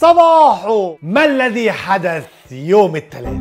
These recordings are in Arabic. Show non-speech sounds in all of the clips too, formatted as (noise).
صباحو ما الذي حدث يوم الثلاثاء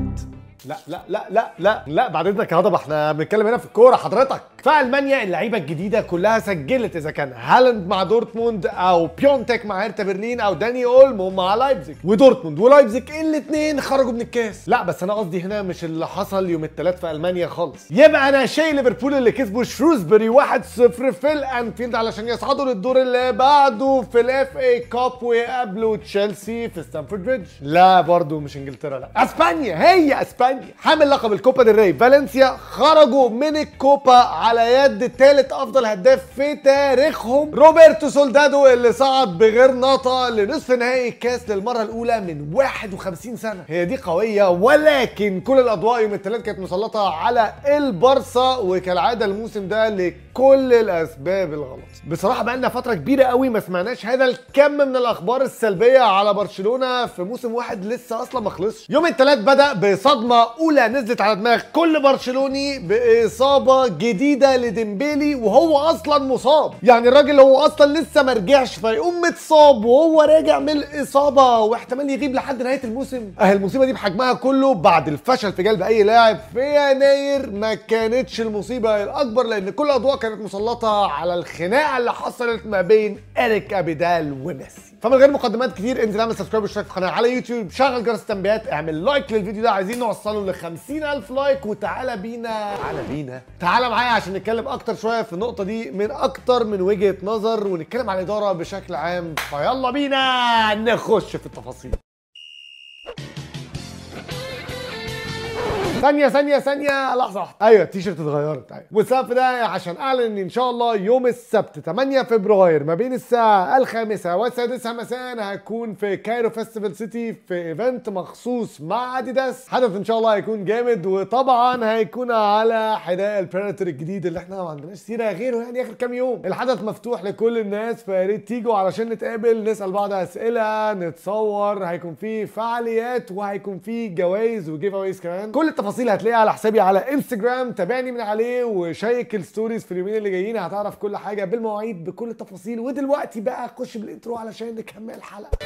لا لا لا لا لا لا بعد اذنك يا هضبه احنا بنتكلم هنا في الكوره حضرتك في المانيا اللعيبه الجديده كلها سجلت اذا كان هالاند مع دورتموند او بيونتك مع هيرتا برلين او داني اولمو مع لايبزيج ودورتموند ولايبزيج الاثنين خرجوا من الكاس لا بس انا قصدي هنا مش اللي حصل يوم الثلاث في المانيا خالص يبقى انا شايل ليفربول اللي كسبوا شروزبري 1-0 في الانفيلد علشان يصعدوا للدور اللي بعده في الاف اي كاب ويقابلوا تشيلسي في ستانفورد بريدج لا برضه مش انجلترا لا اسبانيا هي اسبانيا الاسباني حامل لقب الكوبا دي ري فالنسيا خرجوا من الكوبا على يد ثالث افضل هداف في تاريخهم روبرتو سولدادو اللي صعد بغير نطا لنصف نهائي الكاس للمره الاولى من 51 سنه هي دي قويه ولكن كل الاضواء يوم الثلاث كانت مسلطه على البارسا وكالعاده الموسم ده لكل الاسباب الغلط بصراحه بقى لنا فتره كبيره قوي ما سمعناش هذا الكم من الاخبار السلبيه على برشلونه في موسم واحد لسه اصلا ما خلصش يوم الثلاث بدا بصدمه اولى نزلت على دماغ كل برشلوني باصابه جديده لديمبيلي وهو اصلا مصاب يعني الراجل هو اصلا لسه ما رجعش فيقوم متصاب وهو راجع من الاصابه واحتمال يغيب لحد نهايه الموسم اهي المصيبه دي بحجمها كله بعد الفشل في جلب اي لاعب في يناير ما كانتش المصيبه الاكبر لان كل الاضواء كانت مسلطه على الخناقه اللي حصلت ما بين اريك ابيدال وميسي فمن غير مقدمات كتير انزل اعمل سبسكرايب واشترك في القناه على يوتيوب شغل جرس التنبيهات اعمل لايك للفيديو ده عايزين نوصل وصلوا ل 50000 لايك وتعالى بينا تعالى بينا تعالى معايا عشان نتكلم اكتر شويه في النقطه دي من اكتر من وجهه نظر ونتكلم على الاداره بشكل عام فيلا بينا نخش في التفاصيل ثانيه ثانيه ثانيه لحظه واحده ايوه التيشيرت اتغيرت ايوه والسبب ده عشان اعلن ان شاء الله يوم السبت 8 فبراير ما بين الساعه الخامسه والسادسه مساء هكون في كايرو فيستيفال سيتي في ايفنت مخصوص مع اديداس حدث ان شاء الله هيكون جامد وطبعا هيكون على حذاء البريتر الجديد اللي احنا ما عندناش سيره غيره يعني اخر كام يوم الحدث مفتوح لكل الناس فيا ريت تيجوا علشان نتقابل نسال بعض اسئله نتصور هيكون فيه فعاليات وهيكون فيه جوائز وجيف اويز كمان كل التفاصيل التفاصيل هتلاقيها على حسابي على انستجرام تابعني من عليه وشيك الستوريز في اليومين اللي جايين هتعرف كل حاجه بالمواعيد بكل التفاصيل ودلوقتي بقى خش بالانترو علشان نكمل الحلقه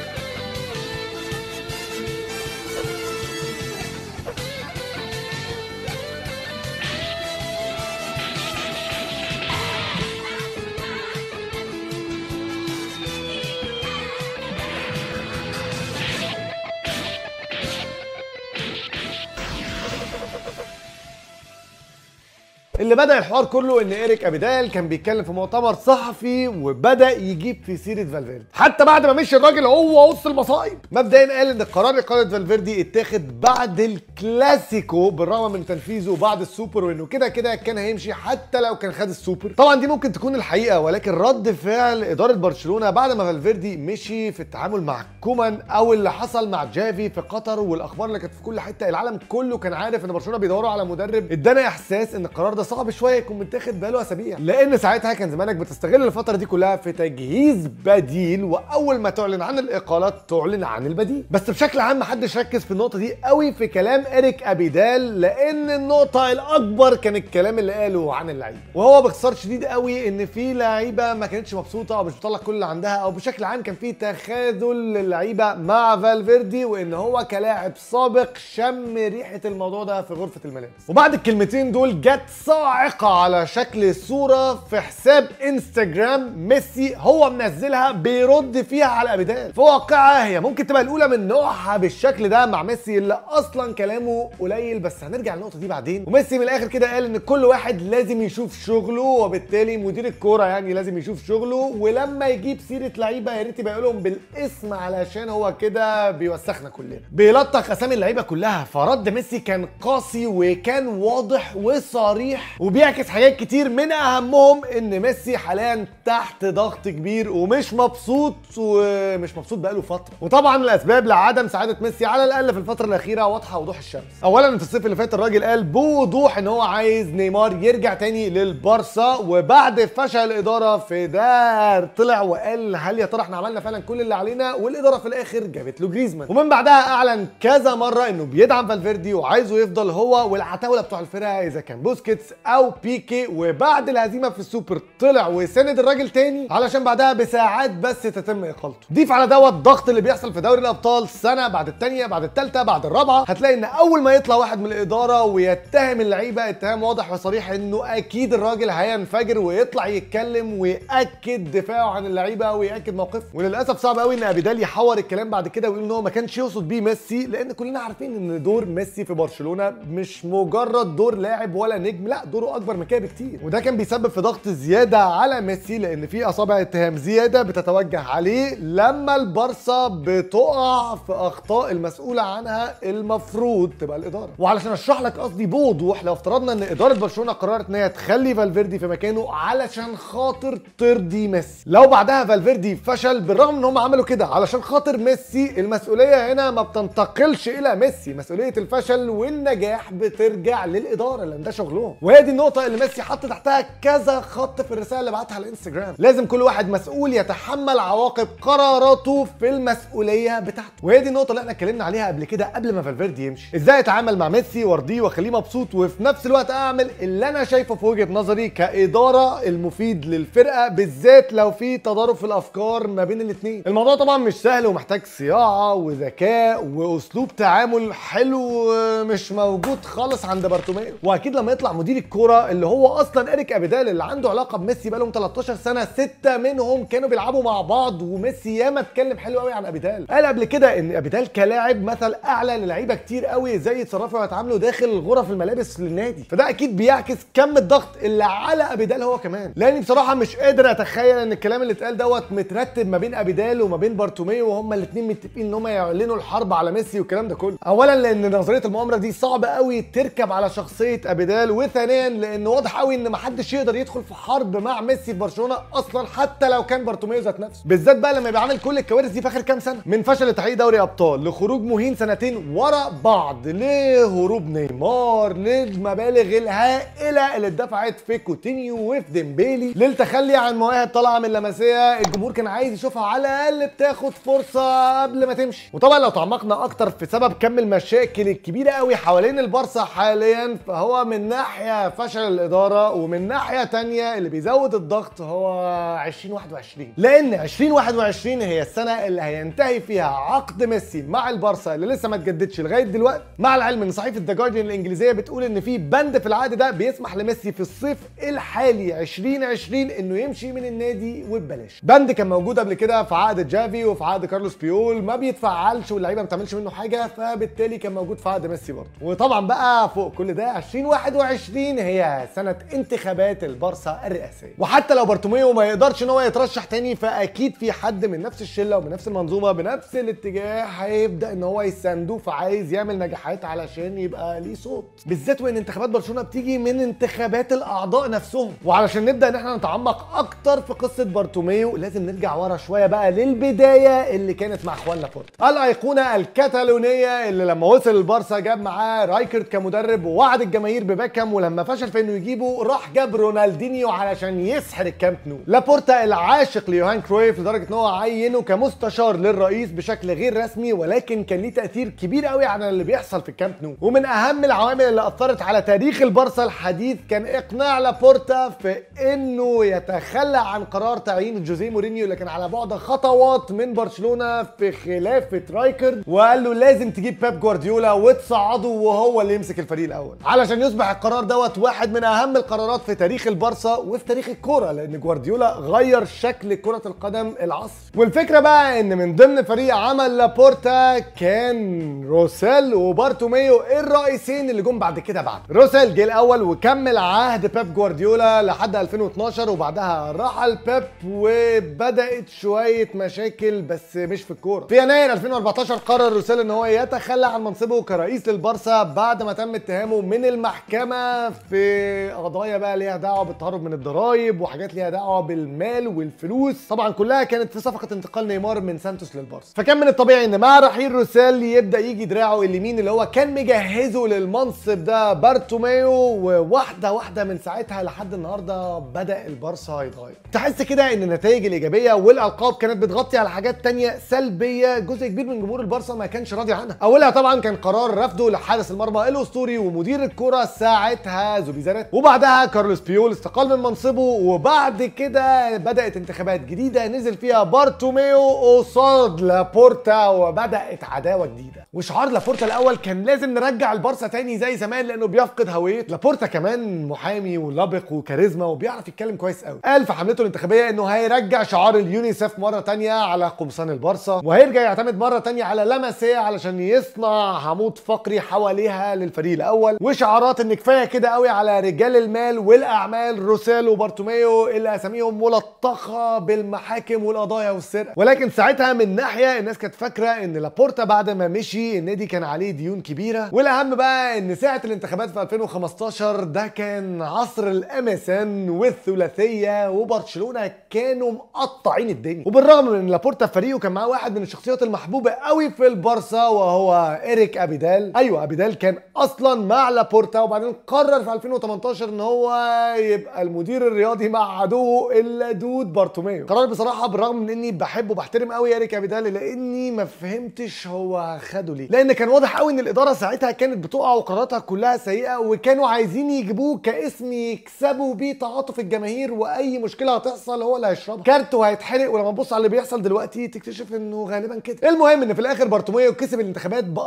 اللي بدا الحوار كله ان ايريك ابيدال كان بيتكلم في مؤتمر صحفي وبدا يجيب في سيره فالفيردي حتى بعد ما مشي الراجل هو وسط المصايب مبدئيا قال ان قرار اقاله فالفيردي اتاخد بعد الكلاسيكو بالرغم من تنفيذه بعد السوبر وانه كده كده كان هيمشي حتى لو كان خد السوبر طبعا دي ممكن تكون الحقيقه ولكن رد فعل اداره برشلونه بعد ما فالفيردي مشي في التعامل مع كومان او اللي حصل مع جافي في قطر والاخبار اللي كانت في كل حته العالم كله كان عارف ان برشلونه بيدوروا على مدرب ادانا احساس ان القرار ده صعب شويه يكون متاخد بقاله اسابيع لان ساعتها كان زمانك بتستغل الفتره دي كلها في تجهيز بديل واول ما تعلن عن الاقالات تعلن عن البديل بس بشكل عام محدش ركز في النقطه دي قوي في كلام اريك ابيدال لان النقطه الاكبر كان الكلام اللي قاله عن اللعيبه وهو باختصار شديد قوي ان في لعيبه ما كانتش مبسوطه او مش بتطلع كل اللي عندها او بشكل عام كان في تخاذل للعيبه مع فالفيردي وان هو كلاعب سابق شم ريحه الموضوع ده في غرفه الملابس وبعد الكلمتين دول جت صاعقة على شكل صورة في حساب انستجرام ميسي هو منزلها بيرد فيها على أبيدال في واقعها هي ممكن تبقى الأولى من نوعها بالشكل ده مع ميسي اللي أصلا كلامه قليل بس هنرجع للنقطة دي بعدين وميسي من الآخر كده قال إن كل واحد لازم يشوف شغله وبالتالي مدير الكورة يعني لازم يشوف شغله ولما يجيب سيرة لعيبة يا ريت يبقى لهم بالاسم علشان هو كده بيوسخنا كلنا بيلطخ أسامي اللعيبة كلها فرد ميسي كان قاسي وكان واضح وصريح وبيعكس حاجات كتير من اهمهم ان ميسي حاليا تحت ضغط كبير ومش مبسوط ومش مبسوط بقاله فتره وطبعا الاسباب لعدم سعاده ميسي على الاقل في الفتره الاخيره واضحه وضوح الشمس اولا في الصيف اللي فات الراجل قال بوضوح ان هو عايز نيمار يرجع تاني للبارسا وبعد فشل الاداره في ده طلع وقال هل يا ترى احنا عملنا فعلا كل اللي علينا والاداره في الاخر جابت له جريزمان ومن بعدها اعلن كذا مره انه بيدعم فالفيردي وعايزه يفضل هو والعتاوله بتوع الفرقه اذا كان بوسكيتس او بيكي وبعد الهزيمه في السوبر طلع وسند الراجل تاني علشان بعدها بساعات بس تتم اقالته ضيف على دوت الضغط اللي بيحصل في دوري الابطال سنه بعد الثانيه بعد الثالثه بعد الرابعه هتلاقي ان اول ما يطلع واحد من الاداره ويتهم اللعيبه اتهام واضح وصريح انه اكيد الراجل هينفجر ويطلع يتكلم وياكد دفاعه عن اللعيبه وياكد موقفه وللاسف صعب قوي ان ابيدال يحور الكلام بعد كده ويقول ان هو ما كانش يقصد بيه ميسي لان كلنا عارفين ان دور ميسي في برشلونه مش مجرد دور لاعب ولا نجم لا دوره اكبر من كده بكتير وده كان بيسبب في ضغط زياده على ميسي لان في اصابع اتهام زياده بتتوجه عليه لما البارسا بتقع في اخطاء المسؤوله عنها المفروض تبقى الاداره وعلشان اشرح لك قصدي بوضوح لو افترضنا ان اداره برشلونه قررت ان هي تخلي فالفيردي في مكانه علشان خاطر ترضي ميسي لو بعدها فالفيردي فشل بالرغم ان هم عملوا كده علشان خاطر ميسي المسؤوليه هنا ما بتنتقلش الى ميسي مسؤوليه الفشل والنجاح بترجع للاداره لان ده شغلهم وهي دي النقطه اللي ميسي حط تحتها كذا خط في الرساله اللي بعتها على الانستجرام لازم كل واحد مسؤول يتحمل عواقب قراراته في المسؤوليه بتاعته وهي دي النقطه اللي احنا اتكلمنا عليها قبل كده قبل ما فالفيردي يمشي ازاي اتعامل مع ميسي وارضيه واخليه مبسوط وفي نفس الوقت اعمل اللي انا شايفه في وجهه نظري كاداره المفيد للفرقه بالذات لو في تضارب في الافكار ما بين الاثنين الموضوع طبعا مش سهل ومحتاج صياعه وذكاء واسلوب تعامل حلو آه، مش موجود خالص عند بارتوميو واكيد لما يطلع مدير الكوره اللي هو اصلا اريك ابيدال اللي عنده علاقه بميسي بقالهم 13 سنه سته منهم كانوا بيلعبوا مع بعض وميسي ياما اتكلم حلو قوي عن ابيدال قال قبل كده ان ابيدال كلاعب مثل اعلى للعيبه كتير قوي ازاي يتصرفوا ويتعاملوا داخل غرف الملابس للنادي فده اكيد بيعكس كم الضغط اللي على ابيدال هو كمان لاني بصراحه مش قادر اتخيل ان الكلام اللي اتقال دوت مترتب ما بين ابيدال وما بين بارتوميو وهما الاثنين متفقين ان هم يعلنوا الحرب على ميسي والكلام ده كله اولا لان نظريه المؤامره دي صعبه قوي تركب على شخصيه ابيدال وثانيا فنيا لان واضح قوي ان محدش يقدر يدخل في حرب مع ميسي في برشلونه اصلا حتى لو كان بارتوميو ذات نفسه بالذات بقى لما يبقى عامل كل الكوارث دي في اخر كام سنه من فشل تحقيق دوري ابطال لخروج مهين سنتين ورا بعض لهروب نيمار للمبالغ الهائله اللي اتدفعت في كوتينيو وفي ديمبيلي للتخلي عن مواهب طالعه من لمسيه الجمهور كان عايز يشوفها على الاقل بتاخد فرصه قبل ما تمشي وطبعا لو تعمقنا اكتر في سبب كم المشاكل الكبيره قوي حوالين البارسا حاليا فهو من ناحيه فشل الاداره ومن ناحيه تانية اللي بيزود الضغط هو 2021 لان 2021 هي السنه اللي هينتهي فيها عقد ميسي مع البارسا اللي لسه ما اتجددش لغايه دلوقتي مع العلم ان صحيفه ذا جارديان الانجليزيه بتقول ان في بند في العقد ده بيسمح لميسي في الصيف الحالي 2020 انه يمشي من النادي وببلاش بند كان موجود قبل كده في عقد جافي وفي عقد كارلوس بيول ما بيتفعلش واللعيبه ما بتعملش منه حاجه فبالتالي كان موجود في عقد ميسي برضه وطبعا بقى فوق كل ده 2021 2020 هي سنة انتخابات البارسا الرئاسية وحتى لو بارتوميو ما يقدرش ان هو يترشح تاني فاكيد في حد من نفس الشلة ومن نفس المنظومة بنفس الاتجاه هيبدأ ان هو يسانده فعايز يعمل نجاحات علشان يبقى ليه صوت بالذات وان انتخابات برشلونة بتيجي من انتخابات الاعضاء نفسهم وعلشان نبدأ ان احنا نتعمق اكتر في قصة بارتوميو لازم نرجع ورا شوية بقى للبداية اللي كانت مع اخواننا لابورت الايقونة الكتالونية اللي لما وصل البارسا جاب معاه رايكرد كمدرب ووعد الجماهير ببكم ولما لما فشل في انه يجيبه راح جاب رونالدينيو علشان يسحر الكامب نو لابورتا العاشق ليوهان كرويف لدرجه ان هو عينه كمستشار للرئيس بشكل غير رسمي ولكن كان ليه تاثير كبير قوي على اللي بيحصل في الكامب نو ومن اهم العوامل اللي اثرت على تاريخ البارسا الحديث كان اقناع لابورتا في انه يتخلى عن قرار تعيين جوزيه مورينيو اللي كان على بعد خطوات من برشلونه في خلافه رايكرد وقال له لازم تجيب بيب جوارديولا وتصعده وهو اللي يمسك الفريق الاول علشان يصبح القرار ده دوت واحد من اهم القرارات في تاريخ البارسا وفي تاريخ الكوره لان جوارديولا غير شكل كره القدم العصر والفكره بقى ان من ضمن فريق عمل لابورتا كان روسيل وبارتوميو الرئيسين اللي جم بعد كده بعد روسيل جه الاول وكمل عهد بيب جوارديولا لحد 2012 وبعدها رحل بيب وبدات شويه مشاكل بس مش في الكوره في يناير 2014 قرر روسيل ان هو يتخلى عن منصبه كرئيس للبارسا بعد ما تم اتهامه من المحكمه في قضايا بقى ليها دعوه بالتهرب من الضرايب وحاجات ليها دعوه بالمال والفلوس طبعا كلها كانت في صفقه انتقال نيمار من سانتوس للبارسا فكان من الطبيعي ان مع رحيل روسيل يبدا يجي دراعه اليمين اللي هو كان مجهزه للمنصب ده بارتوميو وواحده واحده من ساعتها لحد النهارده بدا البارسا يتغير تحس كده ان النتائج الايجابيه والالقاب كانت بتغطي على حاجات تانية سلبيه جزء كبير من جمهور البارسا ما كانش راضي عنها اولها طبعا كان قرار رفضه لحارس المرمى الاسطوري ومدير الكره ساعتها مع زوبيزانات وبعدها كارلوس بيول استقال من منصبه وبعد كده بدات انتخابات جديده نزل فيها بارتوميو قصاد لابورتا وبدات عداوه جديده وشعار لابورتا الاول كان لازم نرجع البارسا تاني زي زمان لانه بيفقد هويته لابورتا كمان محامي ولبق وكاريزما وبيعرف يتكلم كويس قوي قال في حملته الانتخابيه انه هيرجع شعار اليونيسف مره تانيه على قمصان البارسا وهيرجع يعتمد مره تانيه على لمسيه علشان يصنع عمود فقري حواليها للفريق الاول وشعارات ان كفايه كده قوي على رجال المال والاعمال روسيل وبارتوميو اللي اساميهم ملطخه بالمحاكم والقضايا والسرقه ولكن ساعتها من ناحيه الناس كانت فاكره ان لابورتا بعد ما مشي النادي كان عليه ديون كبيره والاهم بقى ان ساعه الانتخابات في 2015 ده كان عصر الامسن والثلاثيه وبرشلونه كانوا مقطعين الدنيا وبالرغم من ان لابورتا في فريقه كان معاه واحد من الشخصيات المحبوبه قوي في البارسا وهو ايريك ابيدال ايوه ابيدال كان اصلا مع لابورتا وبعدين قرر في 2018 ان هو يبقى المدير الرياضي مع عدوه اللدود بارتوميو قرار بصراحه بالرغم من اني بحبه وبحترم قوي اريك ابيدال لاني ما فهمتش هو خده ليه لان كان واضح قوي ان الاداره ساعتها كانت بتقع وقراراتها كلها سيئه وكانوا عايزين يجيبوه كاسم يكسبوا بيه تعاطف الجماهير واي مشكله هتحصل هو اللي هيشربها كارت وهيتحرق ولما تبص على اللي بيحصل دلوقتي تكتشف انه غالبا كده المهم ان في الاخر بارتوميو كسب الانتخابات ب 54%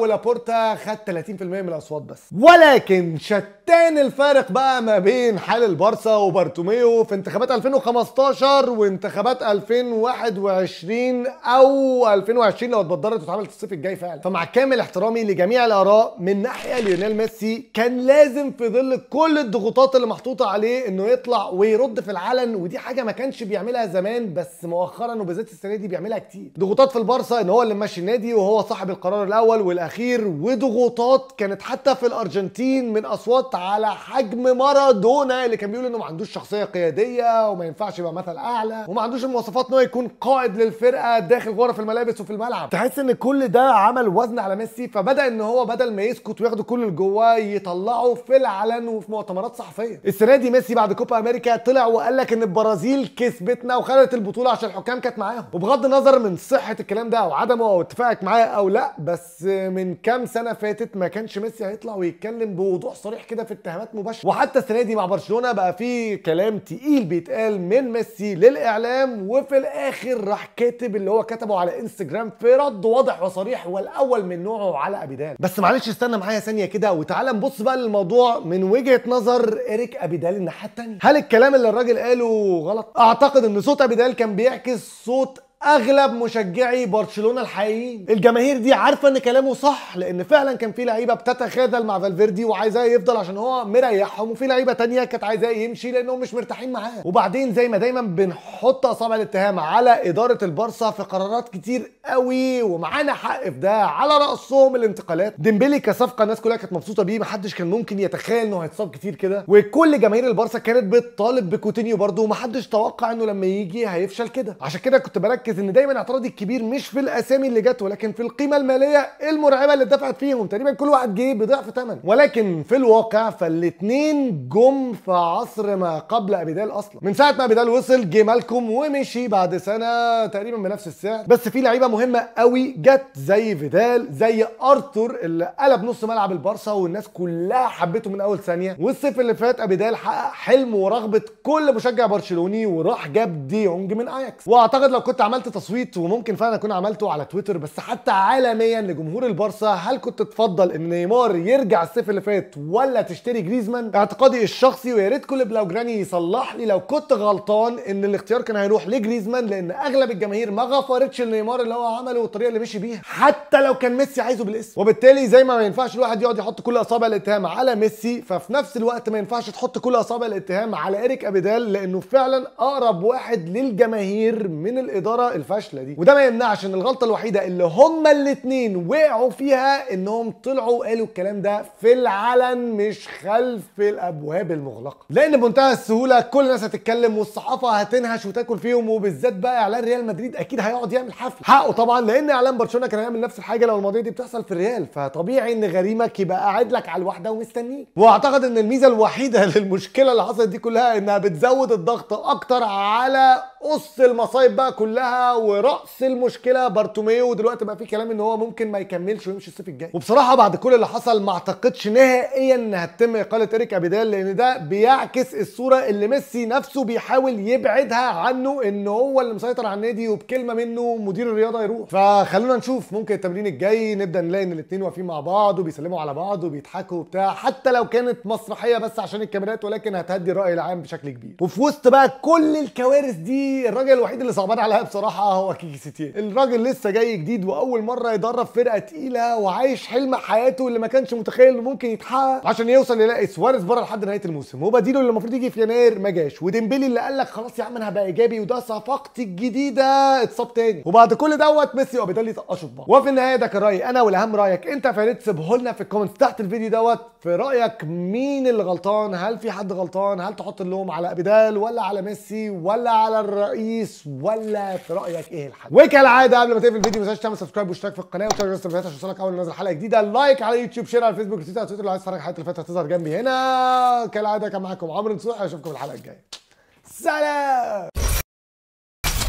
ولابورتا خد 30% من الاصوات بس ولكن شتان الفارق بقى ما بين حال البارسا وبارتوميو في انتخابات 2015 وانتخابات 2021 او 2020 لو اتبدرت واتعملت الصيف الجاي فعلا فمع كامل احترامي لجميع الاراء من ناحيه ليونيل ميسي كان لازم في ظل كل الضغوطات اللي محطوطه عليه انه يطلع ويرد في العلن ودي حاجه ما كانش بيعملها زمان بس مؤخرا وبالذات السنه دي بيعملها كتير ضغوطات في البارسا ان هو اللي ماشي النادي وهو صاحب القرار الاول والاخير وضغوطات كانت حتى في الارجنتين من اصوات على حجم مارادونا اللي كان بيقول انه ما عندوش شخصيه قياديه وما ينفعش يبقى مثل اعلى وما عندوش المواصفات ان هو يكون قائد للفرقه داخل غرف الملابس وفي الملعب تحس ان كل ده عمل وزن على ميسي فبدا ان هو بدل ما يسكت وياخدوا كل اللي جواه يطلعه في العلن وفي مؤتمرات صحفيه السنه دي ميسي بعد كوبا امريكا طلع وقال لك ان البرازيل كسبتنا وخدت البطوله عشان الحكام كانت معاهم وبغض النظر من صحه الكلام ده او عدمه او اتفاقك معاه او لا بس من كام سنه فاتت ما كانش ميسي يطلع ويتكلم بوضوح صريح كده في اتهامات مباشره وحتى السنه دي مع برشلونه بقى في كلام تقيل بيتقال من ميسي للاعلام وفي الاخر راح كاتب اللي هو كتبه على انستجرام في رد واضح وصريح والاول من نوعه على ابيدال بس معلش استنى معايا ثانيه كده وتعالى نبص بقى للموضوع من وجهه نظر اريك ابيدال الناحيه الثانيه هل الكلام اللي الراجل قاله غلط اعتقد ان صوت ابيدال كان بيعكس صوت اغلب مشجعي برشلونه الحقيقيين الجماهير دي عارفه ان كلامه صح لان فعلا كان في لعيبه بتتخاذل مع فالفيردي وعايزاه يفضل عشان هو مريحهم وفي لعيبه تانية كانت عايزاه يمشي لانهم مش مرتاحين معاه وبعدين زي ما دايما بنحط اصابع الاتهام على اداره البارسا في قرارات كتير قوي ومعانا حق في ده على راسهم الانتقالات ديمبلي كصفقه الناس كلها كانت مبسوطه بيه محدش كان ممكن يتخيل انه هيتصاب كتير كده وكل جماهير البارسا كانت بتطالب بكوتينيو برده ومحدش توقع انه لما يجي هيفشل كده عشان كده كنت بركز ان دايما اعتراضي الكبير مش في الاسامي اللي جت ولكن في القيمه الماليه المرعبه اللي اتدفعت فيهم تقريبا كل واحد جه بضعف ثمن ولكن في الواقع فالاثنين جم في عصر ما قبل ابيدال اصلا من ساعه ما ابيدال وصل جه مالكم ومشي بعد سنه تقريبا بنفس السعر بس في لعيبه مهمه قوي جت زي فيدال زي ارتور اللي قلب نص ملعب البارسا والناس كلها حبته من اول ثانيه والصيف اللي فات ابيدال حقق حلم ورغبه كل مشجع برشلوني وراح جاب ديونج يونج من اياكس واعتقد لو كنت عملت تصويت وممكن فعلا اكون عملته على تويتر بس حتى عالميا لجمهور البارسا هل كنت تفضل ان نيمار يرجع الصيف اللي فات ولا تشتري جريزمان اعتقادي الشخصي ويا ريت كل بلاوجراني يصلح لي لو كنت غلطان ان الاختيار كان هيروح لجريزمان لان اغلب الجماهير ما غفرتش لنيمار اللي هو هو عمله والطريقه اللي مشي بيها حتى لو كان ميسي عايزه بالاسم وبالتالي زي ما ما ينفعش الواحد يقعد يحط كل اصابع الاتهام على ميسي ففي نفس الوقت ما ينفعش تحط كل اصابع الاتهام على ايريك ابيدال لانه فعلا اقرب واحد للجماهير من الاداره الفاشله دي وده ما يمنعش ان الغلطه الوحيده اللي هما الاثنين وقعوا فيها انهم طلعوا قالوا الكلام ده في العلن مش خلف الابواب المغلقه لان بمنتهى السهوله كل الناس هتتكلم والصحافه هتنهش وتاكل فيهم وبالذات بقى اعلان ريال مدريد اكيد هيقعد يعمل حفله حقه طبعا لان اعلان برشلونه كان هيعمل نفس الحاجه لو الماضيه دي بتحصل في الريال فطبيعي ان غريمك يبقى قاعد لك على الواحده ومستنيك واعتقد ان الميزه الوحيده (laughs) للمشكله اللي حصلت دي كلها انها بتزود الضغط اكتر على قص المصايب بقى كلها وراس المشكله بارتوميو ودلوقتي بقى في كلام ان هو ممكن ما يكملش ويمشي الصيف الجاي وبصراحه بعد كل اللي حصل ما اعتقدش نهائيا ان هتتم اقاله اريك ابيدال لان ده بيعكس الصوره اللي ميسي نفسه بيحاول يبعدها عنه ان هو اللي مسيطر على النادي وبكلمه منه مدير الرياضه يروح فخلونا نشوف ممكن التمرين الجاي نبدا نلاقي ان الاثنين واقفين مع بعض وبيسلموا على بعض وبيضحكوا وبتاع حتى لو كانت مسرحيه بس عشان الكاميرات ولكن هتهدي الراي العام بشكل كبير وفي وسط بقى كل الكوارث دي الراجل الوحيد اللي صعبان عليها بصراحه هو كيكي سيتيه الراجل لسه جاي جديد واول مره يدرب فرقه تقيله وعايش حلم حياته اللي ما كانش متخيل انه ممكن يتحقق عشان يوصل يلاقي سواريز بره لحد نهايه الموسم وبديله اللي المفروض يجي في يناير ما جاش وديمبلي اللي قال لك خلاص يا عم انا هبقى ايجابي وده صفقتي الجديده اتصاب تاني وبعد كل دوت ميسي وابيدال طقشوا في بعض وفي النهايه ده كان رايي انا والاهم رايك انت يا ريت سيبه لنا في الكومنتس تحت الفيديو دوت في رايك مين اللي غلطان هل في حد غلطان هل تحط اللوم على ابيدال ولا على ميسي ولا على الر... الرئيس ولا في رايك ايه الحل وكالعاده قبل ما تقفل الفيديو ما تنساش تعمل سبسكرايب واشتراك في القناه وتشغل النوتيفيكيشن عشان يوصلك اول ما انزل حلقه جديده لايك على يوتيوب شير على الفيسبوك تويتر على تويتر لو عايز تتفرج حلقه اللي فاتت هتظهر جنبي هنا كالعاده كان معاكم عمرو نصوحي اشوفكم الحلقه الجايه سلام